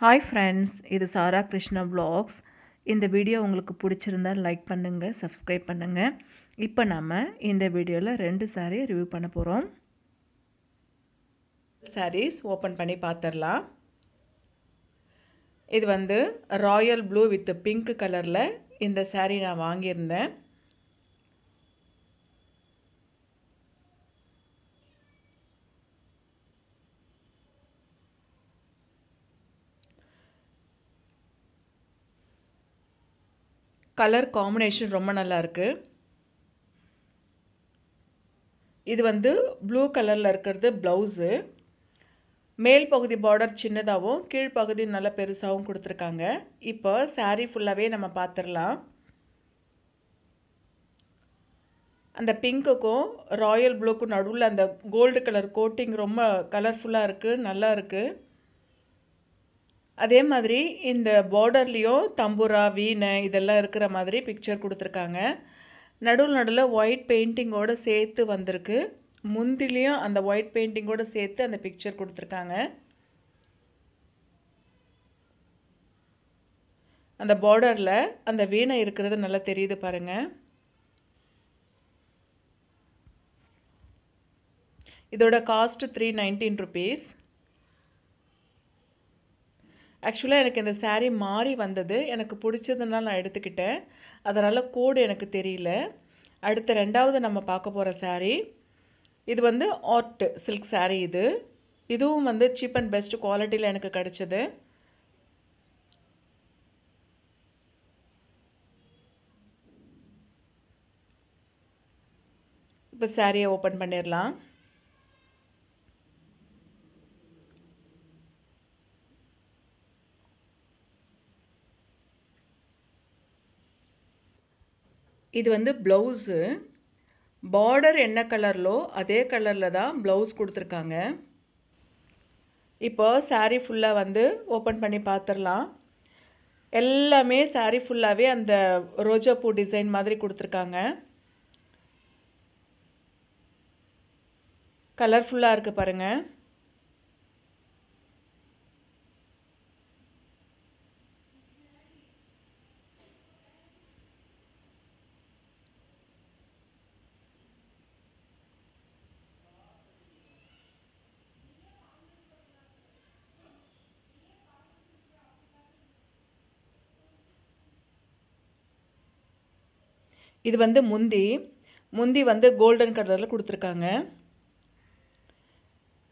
hi friends இது Sara Krishna blogs இந்த video உங்களுக்கு பிடிச்சிருந்தால் லைக் பண்ணுங்கள் சப்ஸ்கிரைப் பண்ணுங்கள் இப்போ நம்ம இந்த வீடியோவில் ரெண்டு சாரீ ரிவ்யூ பண்ண போகிறோம் சாரீஸ் ஓப்பன் பண்ணி பார்த்துடலாம் இது வந்து ராயல் ப்ளூ வித் பிங்க் கலரில் இந்த சாரீ நான் வாங்கியிருந்தேன் கலர் காம்பினேஷன் ரொம்ப நல்லா இருக்குது இது வந்து ப்ளூ கலரில் இருக்கிறது ப்ளவுஸு மேல் பகுதி பார்டர் சின்னதாகவும் கீழ்ப்பகுதி நல்லா பெருசாகவும் கொடுத்துருக்காங்க இப்போ சாரீ ஃபுல்லாகவே நம்ம பார்த்துடலாம் அந்த பிங்க்குக்கும் ராயல் ப்ளூக்கும் நடுவில் அந்த கோல்டு கலர் கோட்டிங் ரொம்ப கலர்ஃபுல்லாக இருக்குது நல்லா இருக்குது அதே மாதிரி இந்த பார்டர்லேயும் தம்புரா வீணை இதெல்லாம் இருக்கிற மாதிரி பிக்சர் கொடுத்துருக்காங்க நடுவில் நடுவில் ஒயிட் பெயிண்டிங்கோடு சேர்த்து வந்திருக்கு முந்திலையும் அந்த ஒயிட் பெயிண்டிங்கோடு சேர்த்து அந்த பிக்சர் கொடுத்துருக்காங்க அந்த பார்டரில் அந்த வீணை இருக்கிறது நல்லா தெரியுது பாருங்கள் இதோட காஸ்ட் த்ரீ நைன்டீன் ருபீஸ் ஆக்சுவலாக எனக்கு இந்த சாரீ மாறி வந்தது எனக்கு பிடிச்சதுனால் நான் எடுத்துக்கிட்டேன் அதனால் கோடு எனக்கு தெரியல அடுத்த ரெண்டாவது நம்ம பார்க்க போகிற சாரீ இது வந்து ஆர்ட் சில்க் சாரீ இது இதுவும் வந்து சீப் அண்ட் பெஸ்ட் குவாலிட்டியில் எனக்கு கிடச்சிது இப்போ சாரியை ஓப்பன் பண்ணிடலாம் இது வந்து ப்ளவுஸு பார்டர் என்ன கலர்லோ அதே கலரில் தான் ப்ளவுஸ் கொடுத்துருக்காங்க இப்போ சாரீ ஃபுல்லாக வந்து ஓப்பன் பண்ணி பார்த்துடலாம் எல்லாமே சாரீ ஃபுல்லாகவே அந்த ரோஜா பூ டிசைன் மாதிரி கொடுத்துருக்காங்க கலர்ஃபுல்லாக இருக்குது பாருங்கள் இது வந்து முந்தி முந்தி வந்து கோல்டன் கலரில் கொடுத்துருக்காங்க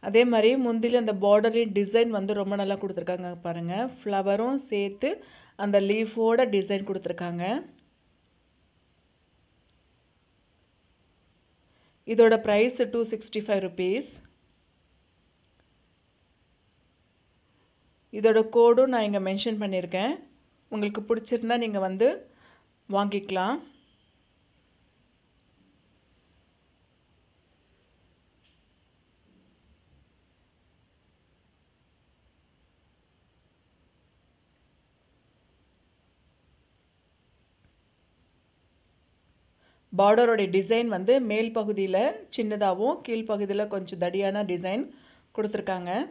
அதே மாதிரி முந்தியில் அந்த பார்டரின் டிசைன் வந்து ரொம்ப நல்லா கொடுத்துருக்காங்க பாருங்கள் ஃப்ளவரும் சேர்த்து அந்த லீஃபோட டிசைன் கொடுத்துருக்காங்க இதோட price two sixty five rupees இதோட கோடும் நான் இங்கே மென்ஷன் பண்ணியிருக்கேன் உங்களுக்கு பிடிச்சிருந்தா நீங்கள் வந்து வாங்கிக்கலாம் பார்டரோடைய டிசைன் வந்து மேல் பகுதியில் சின்னதாகவும் கீழ்ப்பகுதியில் கொஞ்சம் தடியான டிசைன் கொடுத்துருக்காங்க